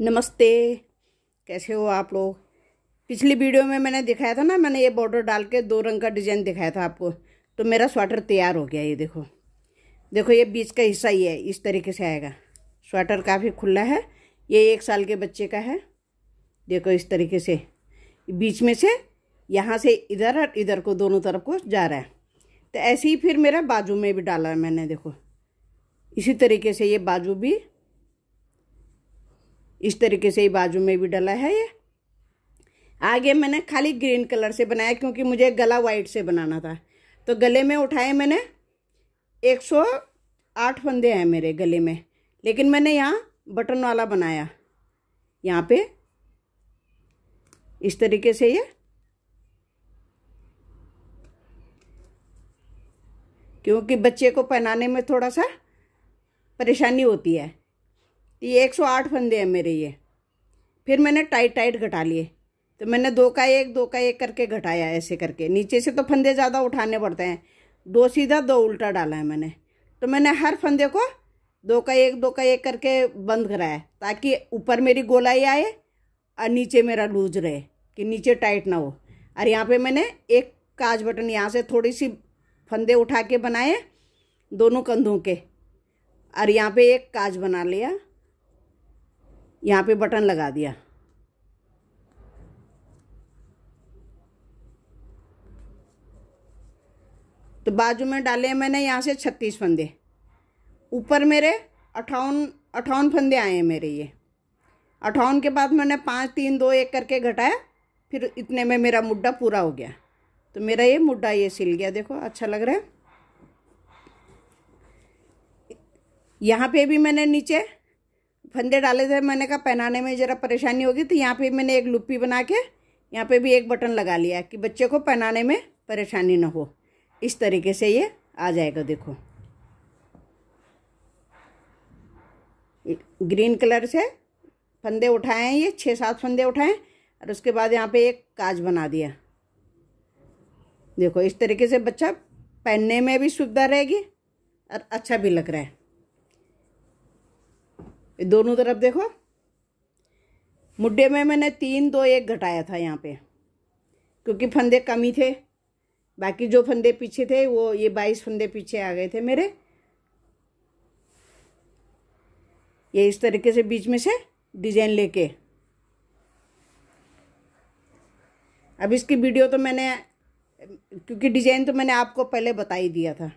नमस्ते कैसे हो आप लोग पिछली वीडियो में मैंने दिखाया था ना मैंने ये बॉर्डर डाल के दो रंग का डिजाइन दिखाया था आपको तो मेरा स्वेटर तैयार हो गया ये देखो देखो ये बीच का हिस्सा ही है इस तरीके से आएगा स्वेटर काफ़ी खुला है ये एक साल के बच्चे का है देखो इस तरीके से बीच में से यहाँ से इधर और इधर को दोनों तरफ को जा रहा है तो ऐसे ही फिर मेरा बाजू में भी डाला है मैंने देखो इसी तरीके से ये बाजू भी इस तरीके से ही बाजू में भी डला है ये आगे मैंने खाली ग्रीन कलर से बनाया क्योंकि मुझे गला वाइट से बनाना था तो गले में उठाए मैंने 108 फंदे हैं मेरे गले में लेकिन मैंने यहाँ बटन वाला बनाया यहाँ पे इस तरीके से ये क्योंकि बच्चे को पहनाने में थोड़ा सा परेशानी होती है ये एक सौ आठ फंदे हैं मेरे ये फिर मैंने टाइट टाइट घटा लिए तो मैंने दो का एक दो का एक करके घटाया ऐसे करके नीचे से तो फंदे ज़्यादा उठाने पड़ते हैं दो सीधा दो उल्टा डाला है मैंने तो मैंने हर फंदे को दो का एक दो का एक करके बंद कराया ताकि ऊपर मेरी गोलाई आए और नीचे मेरा लूज रहे कि नीचे टाइट ना हो और यहाँ पे मैंने एक काज बटन यहाँ से थोड़ी सी फंदे उठा के बनाए दोनों कंधों के और यहाँ पे एक काज बना लिया यहाँ पे बटन लगा दिया तो बाजू में डाले मैंने यहाँ से छत्तीस फंदे ऊपर मेरे अठावन अठावन फंदे आए हैं मेरे ये अठावन के बाद मैंने पाँच तीन दो एक करके घटाया फिर इतने में मेरा मुड्ढा पूरा हो गया तो मेरा ये मुड्ढा ये सिल गया देखो अच्छा लग रहा है यहाँ पे भी मैंने नीचे फंदे डाले थे मैंने कहा पहनाने में ज़रा परेशानी होगी तो यहाँ पे मैंने एक लुप्पी बना के यहाँ पे भी एक बटन लगा लिया कि बच्चे को पहनाने में परेशानी ना हो इस तरीके से ये आ जाएगा देखो ग्रीन कलर से फंदे उठाए हैं ये छः सात फंदे उठाए और उसके बाद यहाँ पे एक काज बना दिया देखो इस तरीके से बच्चा पहनने में भी सुविधा रहेगी और अच्छा भी लग रहा है दोनों तरफ देखो मुड्ढे में मैंने तीन दो एक घटाया था यहाँ पे क्योंकि फंदे कम ही थे बाकी जो फंदे पीछे थे वो ये बाईस फंदे पीछे आ गए थे मेरे ये इस तरीके से बीच में से डिजाइन लेके अब इसकी वीडियो तो मैंने क्योंकि डिजाइन तो मैंने आपको पहले बता ही दिया था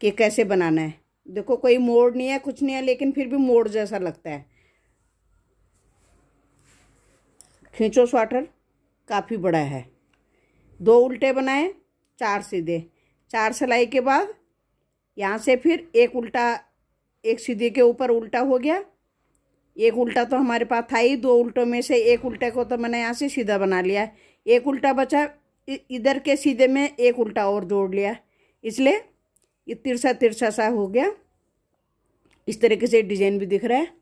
कि कैसे बनाना है देखो कोई मोड़ नहीं है कुछ नहीं है लेकिन फिर भी मोड़ जैसा लगता है खींचो स्वाटर काफ़ी बड़ा है दो उल्टे बनाए चार सीधे चार सिलाई के बाद यहाँ से फिर एक उल्टा एक सीधे के ऊपर उल्टा हो गया एक उल्टा तो हमारे पास था ही दो उल्टों में से एक उल्टे को तो मैंने यहाँ से सीधा बना लिया एक उल्टा बचा इधर के सीधे में एक उल्टा और जोड़ लिया इसलिए ये तिरछा तिरछा सा हो गया इस तरीके से डिजाइन भी दिख रहा है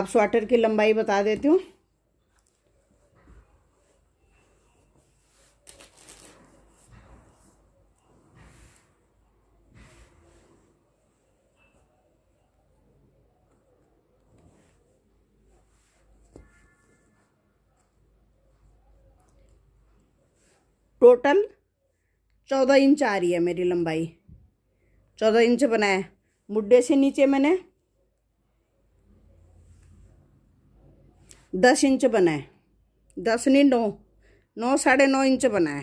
आप स्वाटर की लंबाई बता देती हूँ टोटल चौदह इंच आ रही है मेरी लंबाई चौदह इंच बनाया मुड्डे से नीचे मैंने दस इंच बनाए दस नहीं नौ नौ साढ़े नौ इंच बनाए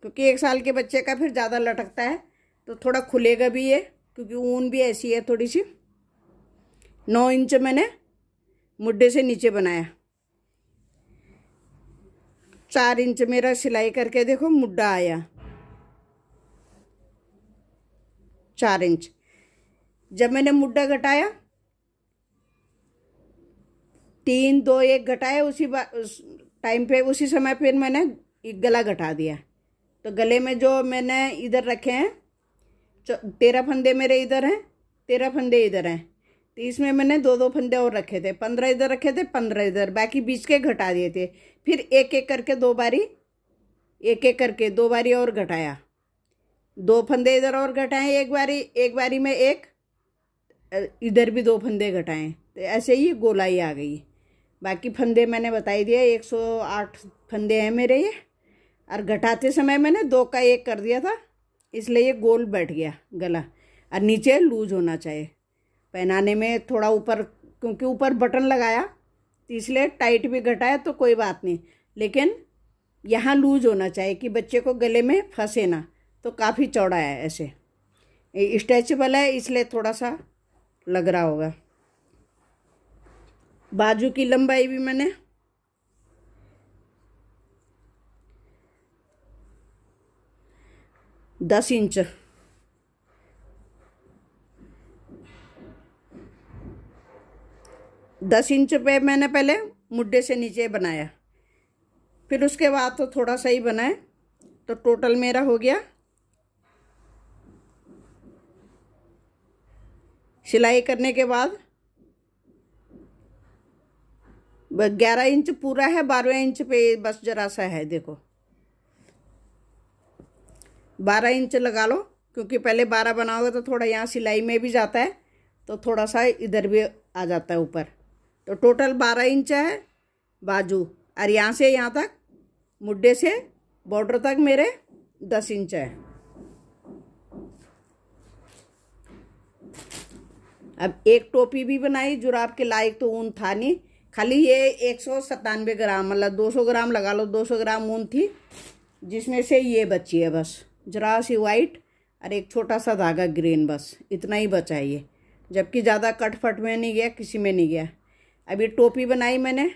क्योंकि एक साल के बच्चे का फिर ज़्यादा लटकता है तो थोड़ा खुलेगा भी ये क्योंकि ऊन भी ऐसी है थोड़ी सी नौ इंच मैंने मुड्ढे से नीचे बनाया चार इंच मेरा सिलाई करके देखो मुड्ढा आया चार इंच जब मैंने मुड्डा घटाया तीन दो एक घटाया उसी उस टाइम पे उसी समय फिर मैंने गला घटा दिया तो गले में जो मैंने इधर रखे हैं तेरह फंदे मेरे इधर हैं तेरह फंदे इधर हैं तो इसमें मैंने दो दो फंदे और रखे थे पंद्रह इधर रखे थे पंद्रह इधर बाकी बीच के घटा दिए थे फिर एक एक करके दो बारी एक एक करके दो बारी और घटाया दो फंदे इधर और घटाएं एक बारी एक बारी में एक इधर भी दो फंदे घटाएं तो ऐसे ही गोलाई आ गई बाकी फंदे मैंने बताई दिया एक सौ आठ फंदे हैं मेरे ये और घटाते समय मैंने दो का एक कर दिया था इसलिए ये गोल बैठ गया गला और नीचे लूज होना चाहिए पहनाने में थोड़ा ऊपर क्योंकि ऊपर बटन लगाया तो इसलिए टाइट भी घटाया तो कोई बात नहीं लेकिन यहाँ लूज होना चाहिए कि बच्चे को गले में फंसे ना तो काफ़ी चौड़ा है ऐसे स्ट्रेचेबल है इसलिए थोड़ा सा लग रहा होगा बाजू की लंबाई भी मैंने दस इंच दस इंच पे मैंने पहले मुड्ढे से नीचे बनाया फिर उसके बाद तो थोड़ा सा ही बनाए तो टोटल मेरा हो गया सिलाई करने के बाद ग्यारह इंच पूरा है बारहवें इंच पे बस जरा सा है देखो बारह इंच लगा लो क्योंकि पहले बारह बनाओगे तो थोड़ा यहाँ सिलाई में भी जाता है तो थोड़ा सा इधर भी आ जाता है ऊपर तो टोटल बारह इंच है बाजू और यहाँ से यहाँ तक मुड्ढे से बॉर्डर तक मेरे दस इंच है अब एक टोपी भी बनाई जुराब के लायक तो ऊन था नहीं खाली ये एक सौ सतानवे ग्राम मतलब दो सौ ग्राम लगा लो दो सौ ग्राम ऊन थी जिसमें से ये बची है बस जरा सी वाइट और एक छोटा सा धागा ग्रीन बस इतना ही बचा ये जबकि ज़्यादा कट फट में नहीं गया किसी में नहीं गया अभी टोपी बनाई मैंने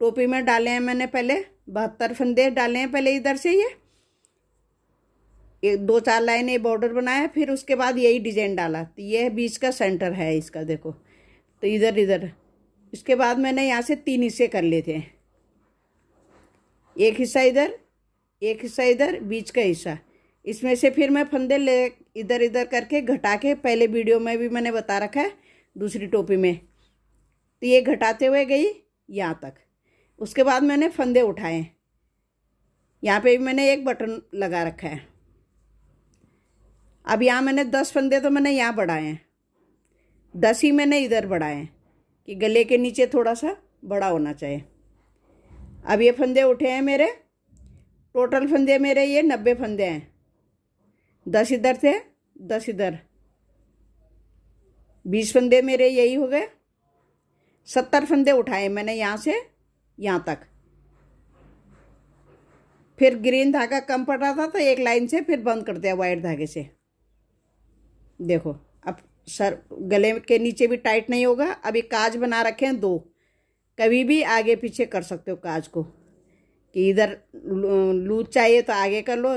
टोपी में डाले हैं मैंने पहले बहत्तर फंदे डाले हैं पहले इधर से ये एक दो चार लाइनें बॉर्डर बनाया फिर उसके बाद यही डिजाइन डाला तो ये बीच का सेंटर है इसका देखो तो इधर इधर इसके बाद मैंने यहाँ से तीन हिस्से कर लिए थे एक हिस्सा इधर एक हिस्सा इधर बीच का हिस्सा इसमें से फिर मैं फंदे ले इधर इधर करके घटा के पहले वीडियो में भी मैंने बता रखा है दूसरी टोपी में तो ये घटाते हुए गई यहाँ तक उसके बाद मैंने फंदे उठाए यहाँ पे भी मैंने एक बटन लगा रखा है अब यहाँ मैंने दस फंदे तो मैंने यहाँ बढ़ाए हैं दस ही मैंने इधर बढ़ाए हैं कि गले के नीचे थोड़ा सा बड़ा होना चाहिए अब ये फंदे उठे हैं मेरे टोटल फंदे मेरे ये नब्बे फंदे हैं दस इधर थे दस इधर बीस फंदे मेरे यही हो गए सत्तर फंदे उठाए मैंने यहाँ से यहाँ तक फिर ग्रीन धागा कम पड़ रहा था तो एक लाइन से फिर बंद कर दिया वाइट धागे से देखो अब सर गले के नीचे भी टाइट नहीं होगा अभी काज बना रखे हैं दो कभी भी आगे पीछे कर सकते हो काज को कि इधर लूज चाहिए तो आगे कर लो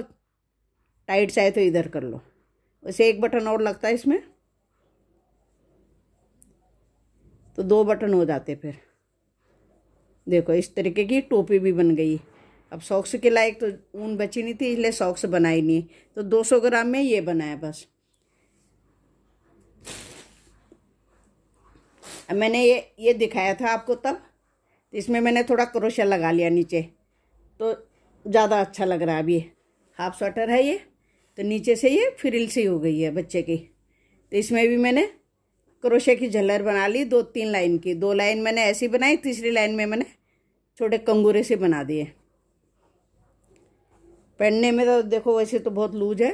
टाइट चाहिए तो इधर कर लो वैसे एक बटन और लगता है इसमें तो दो बटन हो जाते फिर देखो इस तरीके की टोपी भी बन गई अब सॉक्स के लायक तो ऊन बची नहीं थी इसलिए सॉक्स बनाई नहीं तो 200 ग्राम में ये बनाया बस मैंने ये ये दिखाया था आपको तब इसमें मैंने थोड़ा क्रोशा लगा लिया नीचे तो ज़्यादा अच्छा लग रहा है अभी हाफ स्वेटर है ये तो नीचे से ये फ्रिल सी हो गई है बच्चे की तो इसमें भी मैंने क्रोशे की झलर बना ली दो तीन लाइन की दो लाइन मैंने ऐसी बनाई तीसरी लाइन में मैंने छोटे कंगूरे से बना दिए पहनने में तो देखो वैसे तो बहुत लूज है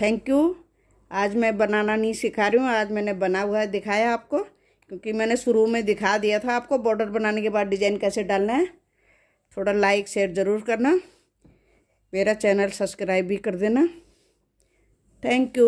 थैंक यू आज मैं बनाना नहीं सिखा रही हूँ आज मैंने बना हुआ है दिखाया आपको क्योंकि मैंने शुरू में दिखा दिया था आपको बॉर्डर बनाने के बाद डिजाइन कैसे डालना है थोड़ा लाइक शेयर ज़रूर करना मेरा चैनल सब्सक्राइब भी कर देना थैंक यू